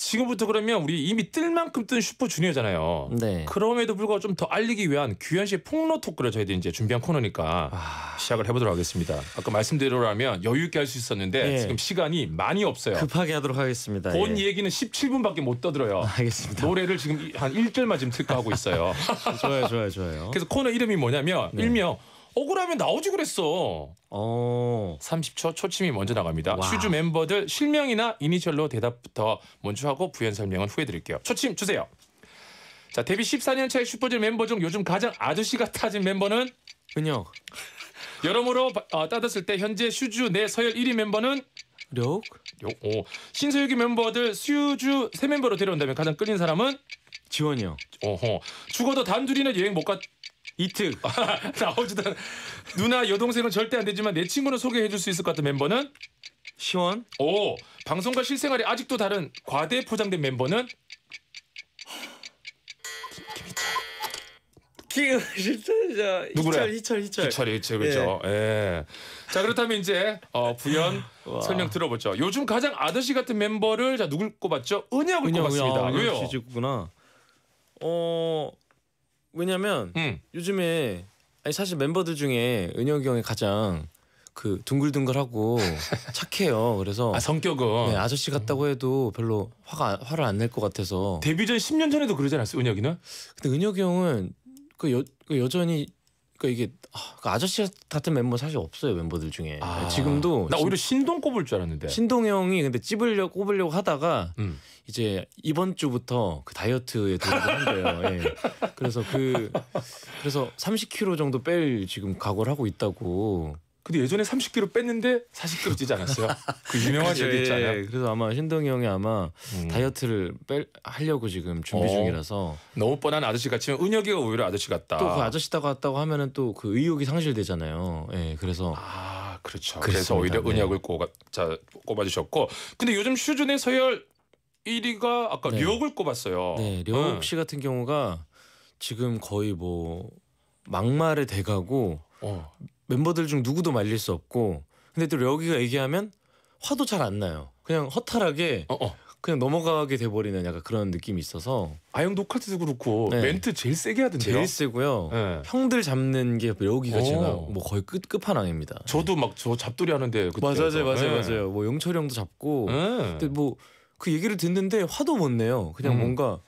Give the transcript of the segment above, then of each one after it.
지금부터 그러면 우리 이미 뜰 만큼 뜬 슈퍼주니어잖아요. 네. 그럼에도 불구하고 좀 더 알리기 위한 규현 씨의 폭로 토크를 저희들이 이제 준비한 코너니까 아... 시작을 해보도록 하겠습니다. 아까 말씀대로라면 여유 있게 할 수 있었는데 예. 지금 시간이 많이 없어요. 급하게 하도록 하겠습니다. 본 예. 얘기는 17분밖에 못 떠들어요. 알겠습니다. 노래를 지금 한 1절만 지금 특가하고 있어요. 좋아요, 좋아요, 좋아요. 그래서 코너 이름이 뭐냐면 네. 일명 억울하면 나오지 그랬어. 어. 30초 초침이 먼저 나갑니다. 와. 슈즈 멤버들 실명이나 이니셜로 대답부터 먼저 하고 부연 설명은 후에 드릴게요. 초침 주세요. 자 데뷔 14년 차의 슈퍼즈 멤버 중 요즘 가장 아저씨 같아진 멤버는 은영. 여러모로 어, 따졌을 때 현재 슈즈 내 서열 1위 멤버는 력. 력. 오. 신소유기 멤버들 슈즈 세 멤버로 데려온다면 가장 끌린 사람은 지원이 형. 어허. 죽어도 단둘이는 여행 못 갔. 이특 나오지도 않아. 누나 여동생은 절대 안 되지만 내 친구는 소개해줄 수 있을 것 같은 멤버는 시원. 오 방송과 실생활이 아직도 다른 과대 포장된 멤버는 기가 진짜 누구래? 희철 희철 희철 기철 그렇죠. 예. 예. 자 그렇다면 이제 어, 부연 설명 들어보죠. 요즘 가장 아저씨 같은 멤버를 자 누굴 꼽았죠? 은혁을 은혁, 꼽았습니다. 아, 은혁 왜요? 씨구나. 어 왜냐면 음. 요즘에 아니 사실 멤버들 중에 은혁이 형이 가장 그 둥글둥글하고 착해요. 그래서 아, 성격은 네, 아저씨 같다고 해도 별로 화가 화를 안 낼 것 같아서 데뷔 전 10년 전에도 그러지 않았어 요 은혁이는? 근데 은혁이 형은 그 여, 그 여전히 그러니까 이게 아, 그러니까 아 저씨 같은 멤버 사실 없어요 멤버들 중에 아, 지금도 나 오히려 신동 꼽을 줄 알았는데 신동 형이 근데 찝으려 꼽으려고 하다가 음. 이제 이번 주부터 그 다이어트에 도움을 한대요. 예. 그래서 그 그래서 30kg 정도 뺄 지금 각오를 하고 있다고 근데 예전에 30kg 뺐는데 40kg 찌지 않았어요. 그 유명한 얘기 있잖아요. 그래서 아마 신동이 형이 아마 음. 다이어트를 뺄 하려고 지금 준비 어, 중이라서 너무 뻔한 아저씨 같지만 은혁이가 오히려 아저씨 같다. 또 그아저씨 같다고 하면은 또 그 의욕이 상실되잖아요. 예, 네, 그래서 아 그렇죠. 그래서 오히려 네. 은혁을 꼽자 꼽아주셨고 근데 요즘 슈준의 서열 1위가 아까 네. 류혁을 꼽았어요. 네, 류혁 응. 씨 같은 경우가 지금 거의 뭐 막말에 대가고 어. 멤버들 중 누구도 말릴 수 없고 근데 또 여기가 얘기하면 화도 잘 안 나요. 그냥 허탈하게 어, 어. 그냥 넘어가게 돼버리는 약간 그런 느낌이 있어서 아영 녹화트도 그렇고 네. 멘트 제일 세게 하던데요? 제일 세고요. 네. 형들 잡는 게 여기가 오. 제가 뭐 거의 끝 끝판왕입니다. 저도 막 저 잡돌이 하는데 맞아요, 맞아요, 네. 맞아요, 맞아요. 뭐영철 형도 잡고 네. 근데 뭐 그 얘기를 듣는데 화도 못 내요. 그냥 음. 뭔가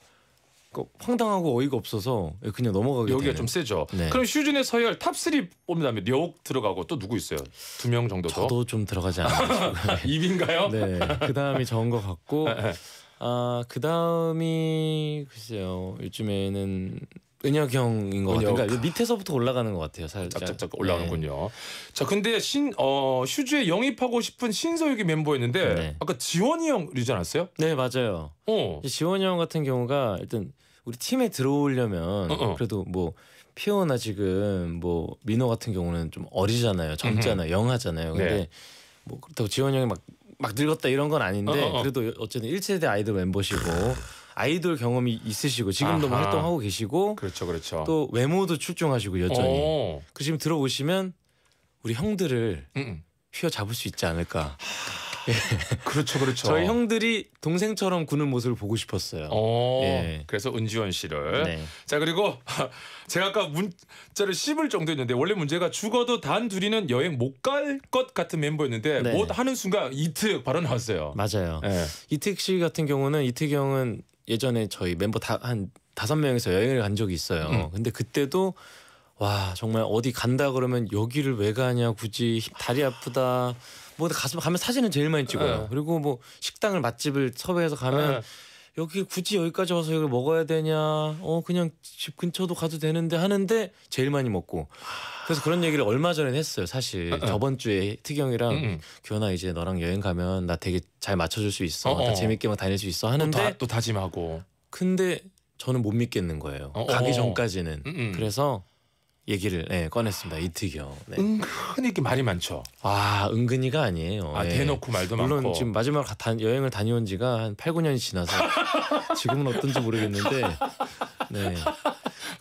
그 황당하고 어이가 없어서 그냥 넘어가게 여기가 되는. 좀 세죠. 네. 그럼 슈즈의 서열 탑3 뽑는다면 려옥 들어가고 또 누구 있어요? 두 명 정도 더? 저도 좀 들어가지 않아요. 입인가요? 네. 그다음이 저은 것 같고 네. 아 그다음이 글쎄요. 요즘에는 은혁형인 것 그러니까 은혁. 같아요. 밑에서부터 올라가는 것 같아요. 살짝 짝짝짝 올라가는군요. 네. 자, 근데 신 어, 슈즈에 영입하고 싶은 신서유기 멤버였는데 네. 아까 지원이 형이지 않았어요? 네, 맞아요. 어. 지원이 형 같은 경우가 일단 우리 팀에 들어오려면 어어. 어. 그래도 뭐 피오나 지금 뭐 민호 같은 경우는 좀 어리잖아요. 젊잖아요. 영하잖아요. 네. 근데 네. 뭐 그렇다고 지원 형이 막 막 늙었다 이런 건 아닌데 어어 어, 어. 그래도 어쨌든 1세대 아이돌 멤버시고 아이돌 경험이 있으시고 지금도 뭐 아하. 활동하고 계시고 그렇죠 그렇죠 또 외모도 출중하시고 여전히 오. 그 지금 들어오시면 우리 형들을 음 휘어잡을 수 있지 않을까 예. 그렇죠, 그렇죠. 저희 형들이 동생처럼 구는 모습을 보고 싶었어요. 어, 예. 그래서 은지원 씨를. 네. 자 그리고 제가 아까 문자를 씹을 정도였는데 원래 문제가 죽어도 단 둘이는 여행 못 갈 것 같은 멤버였는데 네. 못 하는 순간 이특 바로 나왔어요. 맞아요. 예. 이특 씨 같은 경우는 이특 형은 예전에 저희 멤버 다한 다섯 명에서 여행을 간 적이 있어요. 음. 근데 그때도 와 정말 어디 간다 그러면 여기를 왜 가냐 굳이 다리 아. 아프다 뭐 가서 가면 사진은 제일 많이 찍어요. 에. 네. 그리고 뭐 식당을 맛집을 섭외해서 가면 에. 네. 여기 굳이 여기까지 와서 이걸 먹어야 되냐? 어 그냥 집 근처도 가도 되는데 하는데 제일 많이 먹고 그래서 그런 얘기를 얼마 전에 했어요 사실 에. 네, 저번 주에 특경이랑규현아 음, 음. 이제 너랑 여행 가면 나 되게 잘 맞춰줄 수 있어 어, 어. 재밌게 막 다닐 수 있어 하는데 또, 다, 또 다짐하고 근데 저는 못 믿겠는 거예요 어, 가기 어, 어. 전까지는 음, 음. 그래서 얘기를 네, 꺼냈습니다. 이특이 형. 네. 은근히 이렇게 말이 많죠. 아 은근히가 아니에요. 아 예. 대놓고 말도 물론 많고. 물론 지금 마지막 다, 여행을 다녀온 지가 한 8, 9년이 지나서 지금은 어떤지 모르겠는데 네.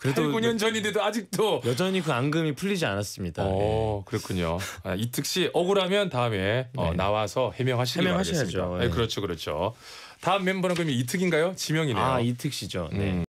그래도 8, 9년 전인데도 아직도 여전히 그 앙금이 풀리지 않았습니다. 어 네. 그렇군요. 아, 이특 씨 억울하면 다음에 어, 네. 나와서 해명하시길 해명하셔야죠. 바라겠습니다. 네. 그렇죠, 그렇죠. 다음 멤버는 그럼 이특인가요? 지명이네요. 아 이특 씨죠. 네. 음.